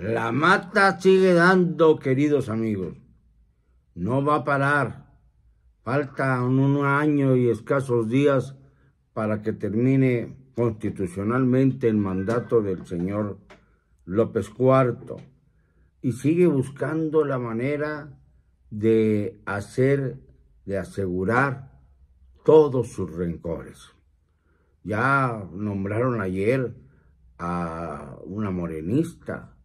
La mata sigue dando, queridos amigos. No va a parar. Falta un año y escasos días para que termine constitucionalmente el mandato del señor López IV Y sigue buscando la manera de hacer, de asegurar todos sus rencores. Ya nombraron ayer a una morenista,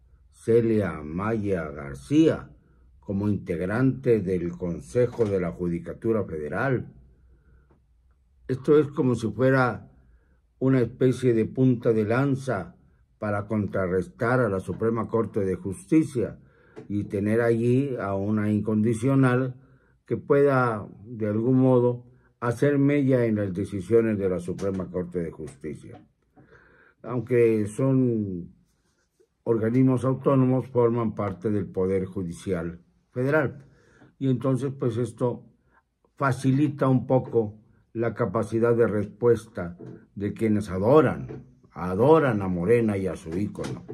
Celia Maya García como integrante del Consejo de la Judicatura Federal. Esto es como si fuera una especie de punta de lanza para contrarrestar a la Suprema Corte de Justicia y tener allí a una incondicional que pueda, de algún modo, hacer mella en las decisiones de la Suprema Corte de Justicia. Aunque son organismos autónomos forman parte del Poder Judicial Federal. Y entonces, pues esto facilita un poco la capacidad de respuesta de quienes adoran, adoran a Morena y a su ícono,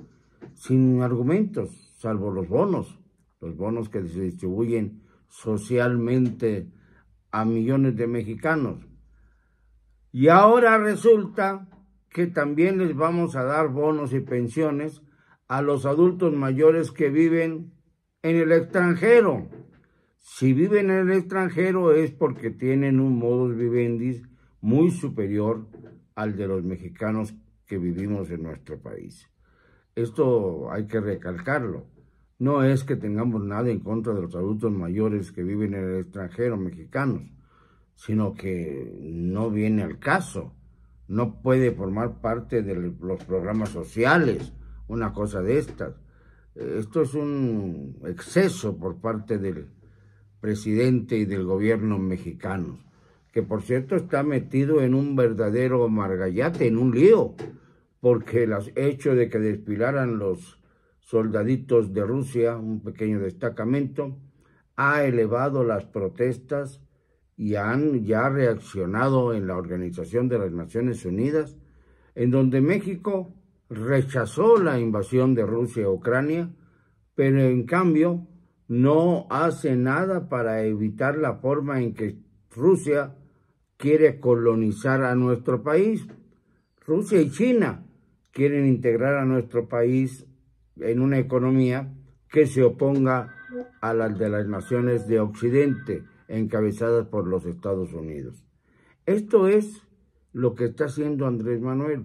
sin argumentos, salvo los bonos, los bonos que se distribuyen socialmente a millones de mexicanos. Y ahora resulta que también les vamos a dar bonos y pensiones a los adultos mayores que viven en el extranjero. Si viven en el extranjero es porque tienen un modus vivendi muy superior al de los mexicanos que vivimos en nuestro país. Esto hay que recalcarlo. No es que tengamos nada en contra de los adultos mayores que viven en el extranjero mexicanos, sino que no viene al caso. No puede formar parte de los programas sociales una cosa de estas. Esto es un exceso por parte del presidente y del gobierno mexicano, que por cierto está metido en un verdadero margallate, en un lío, porque el hecho de que despilaran los soldaditos de Rusia, un pequeño destacamento, ha elevado las protestas y han ya reaccionado en la Organización de las Naciones Unidas, en donde México rechazó la invasión de Rusia a Ucrania, pero en cambio no hace nada para evitar la forma en que Rusia quiere colonizar a nuestro país. Rusia y China quieren integrar a nuestro país en una economía que se oponga a las de las naciones de Occidente, encabezadas por los Estados Unidos. Esto es lo que está haciendo Andrés Manuel.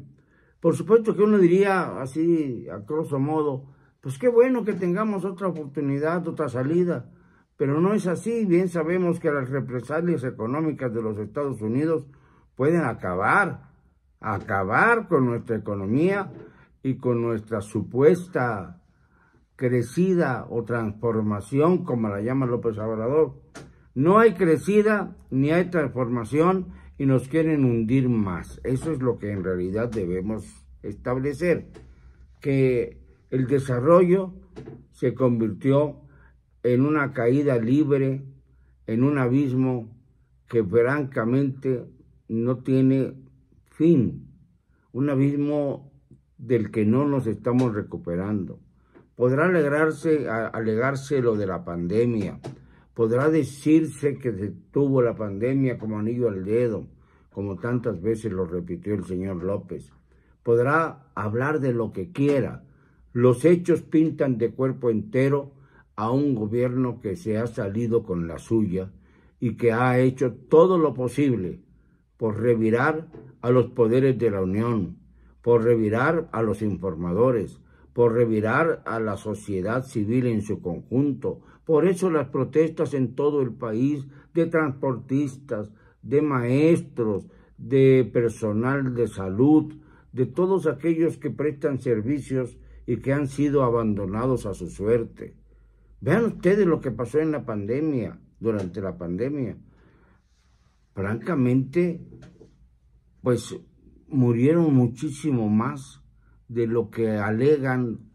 Por supuesto que uno diría así, a grosso modo, pues qué bueno que tengamos otra oportunidad, otra salida. Pero no es así, bien sabemos que las represalias económicas de los Estados Unidos pueden acabar, acabar con nuestra economía y con nuestra supuesta crecida o transformación, como la llama López Obrador. No hay crecida ni hay transformación y nos quieren hundir más. Eso es lo que en realidad debemos establecer, que el desarrollo se convirtió en una caída libre, en un abismo que francamente no tiene fin, un abismo del que no nos estamos recuperando. Podrá alegrarse, alegarse lo de la pandemia, Podrá decirse que detuvo la pandemia como anillo al dedo, como tantas veces lo repitió el señor López. Podrá hablar de lo que quiera. Los hechos pintan de cuerpo entero a un gobierno que se ha salido con la suya y que ha hecho todo lo posible por revirar a los poderes de la Unión, por revirar a los informadores, por revirar a la sociedad civil en su conjunto, por eso las protestas en todo el país de transportistas, de maestros, de personal de salud, de todos aquellos que prestan servicios y que han sido abandonados a su suerte. Vean ustedes lo que pasó en la pandemia, durante la pandemia. Francamente, pues murieron muchísimo más de lo que alegan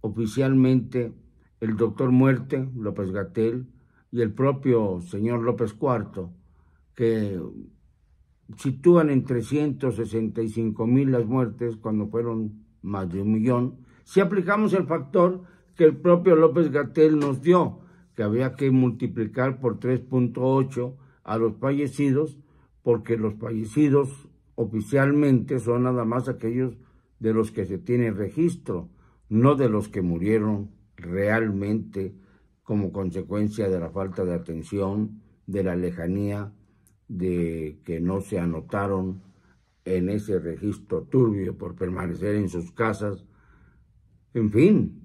oficialmente el doctor Muerte, López Gatel, y el propio señor López Cuarto, que sitúan en 365 mil las muertes cuando fueron más de un millón, si aplicamos el factor que el propio López Gatel nos dio, que había que multiplicar por 3.8 a los fallecidos, porque los fallecidos oficialmente son nada más aquellos de los que se tiene registro, no de los que murieron realmente como consecuencia de la falta de atención, de la lejanía, de que no se anotaron en ese registro turbio por permanecer en sus casas. En fin,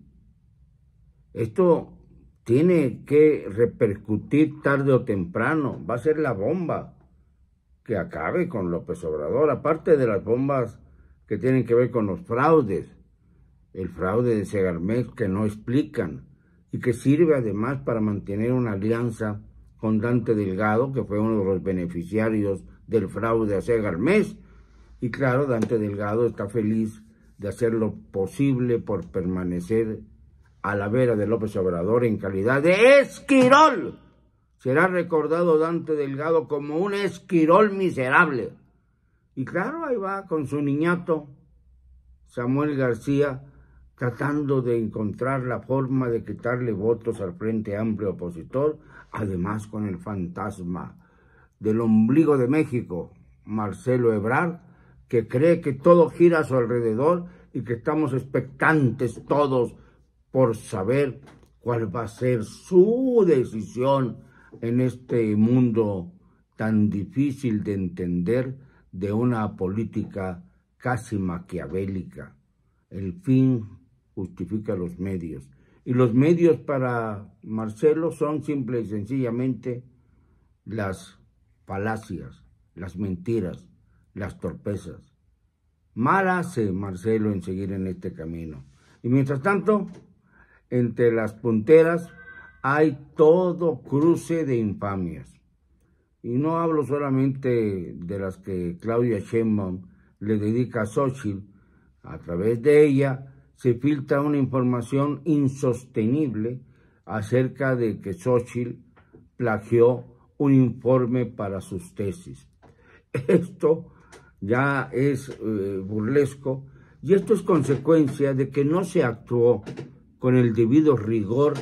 esto tiene que repercutir tarde o temprano, va a ser la bomba que acabe con López Obrador, aparte de las bombas que tienen que ver con los fraudes el fraude de Segarmex que no explican y que sirve además para mantener una alianza con Dante Delgado, que fue uno de los beneficiarios del fraude a segarmés Y claro, Dante Delgado está feliz de hacer lo posible por permanecer a la vera de López Obrador en calidad de esquirol. Será recordado Dante Delgado como un esquirol miserable. Y claro, ahí va con su niñato, Samuel García, tratando de encontrar la forma de quitarle votos al Frente Amplio Opositor, además con el fantasma del ombligo de México, Marcelo Ebrard, que cree que todo gira a su alrededor y que estamos expectantes todos por saber cuál va a ser su decisión en este mundo tan difícil de entender de una política casi maquiavélica. El fin justifica los medios. Y los medios para Marcelo son simple y sencillamente las falacias, las mentiras, las torpezas. Mal hace Marcelo en seguir en este camino. Y mientras tanto, entre las punteras hay todo cruce de infamias. Y no hablo solamente de las que Claudia Sheinbaum le dedica a Xochitl, a través de ella se filtra una información insostenible acerca de que Xochitl plagió un informe para sus tesis. Esto ya es eh, burlesco y esto es consecuencia de que no se actuó con el debido rigor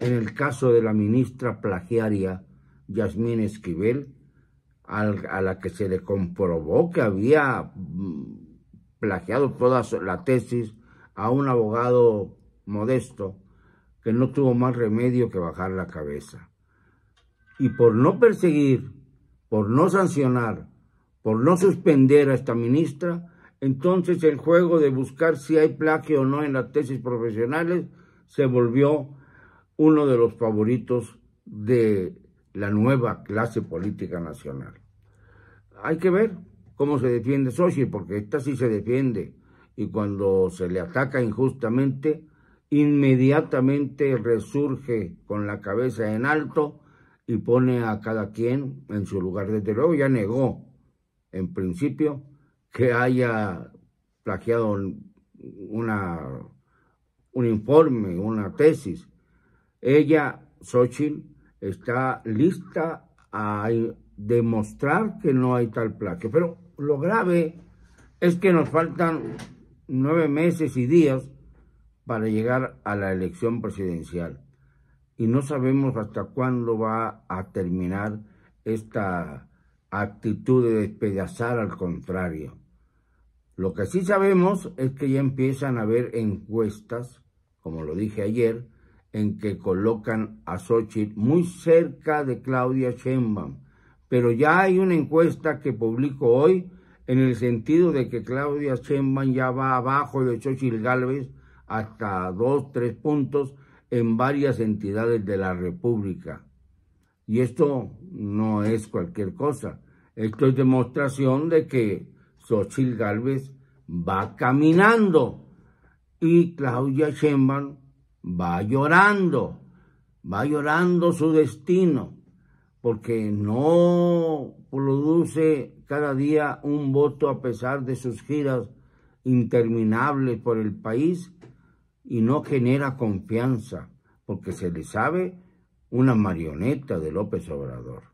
en el caso de la ministra plagiaria Yasmín Esquivel, a la que se le comprobó que había mm, plagiado toda la tesis a un abogado modesto que no tuvo más remedio que bajar la cabeza. Y por no perseguir, por no sancionar, por no suspender a esta ministra, entonces el juego de buscar si hay plagio o no en las tesis profesionales se volvió uno de los favoritos de la nueva clase política nacional. Hay que ver cómo se defiende Sochi, porque esta sí se defiende y cuando se le ataca injustamente, inmediatamente resurge con la cabeza en alto y pone a cada quien en su lugar. Desde luego ya negó, en principio, que haya plagiado una, un informe, una tesis. Ella, Xochitl, está lista a demostrar que no hay tal plagio. Pero lo grave es que nos faltan nueve meses y días para llegar a la elección presidencial. Y no sabemos hasta cuándo va a terminar esta actitud de despedazar al contrario. Lo que sí sabemos es que ya empiezan a haber encuestas, como lo dije ayer, en que colocan a Xochitl muy cerca de Claudia Sheinbaum. Pero ya hay una encuesta que publico hoy en el sentido de que Claudia Sheinbaum ya va abajo de Xochitl Gálvez hasta dos, tres puntos en varias entidades de la República. Y esto no es cualquier cosa. Esto es demostración de que Xochitl Galvez va caminando y Claudia Sheinbaum va llorando, va llorando su destino, porque no produce cada día un voto a pesar de sus giras interminables por el país y no genera confianza porque se le sabe una marioneta de López Obrador.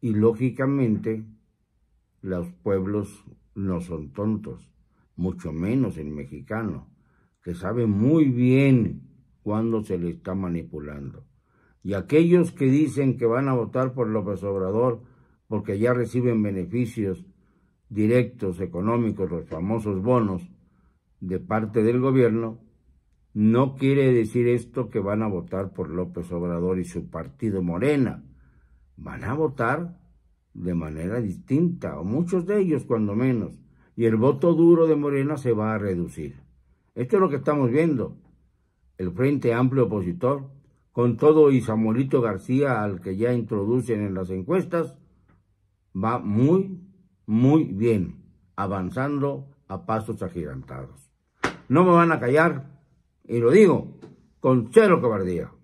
Y lógicamente los pueblos no son tontos, mucho menos el mexicano, que sabe muy bien cuando se le está manipulando. Y aquellos que dicen que van a votar por López Obrador porque ya reciben beneficios directos económicos, los famosos bonos de parte del gobierno, no quiere decir esto que van a votar por López Obrador y su partido Morena. Van a votar de manera distinta, o muchos de ellos cuando menos, y el voto duro de Morena se va a reducir. Esto es lo que estamos viendo. El Frente Amplio Opositor, con todo y García, al que ya introducen en las encuestas, va muy, muy bien, avanzando a pasos agigantados. No me van a callar, y lo digo con cero cobardía.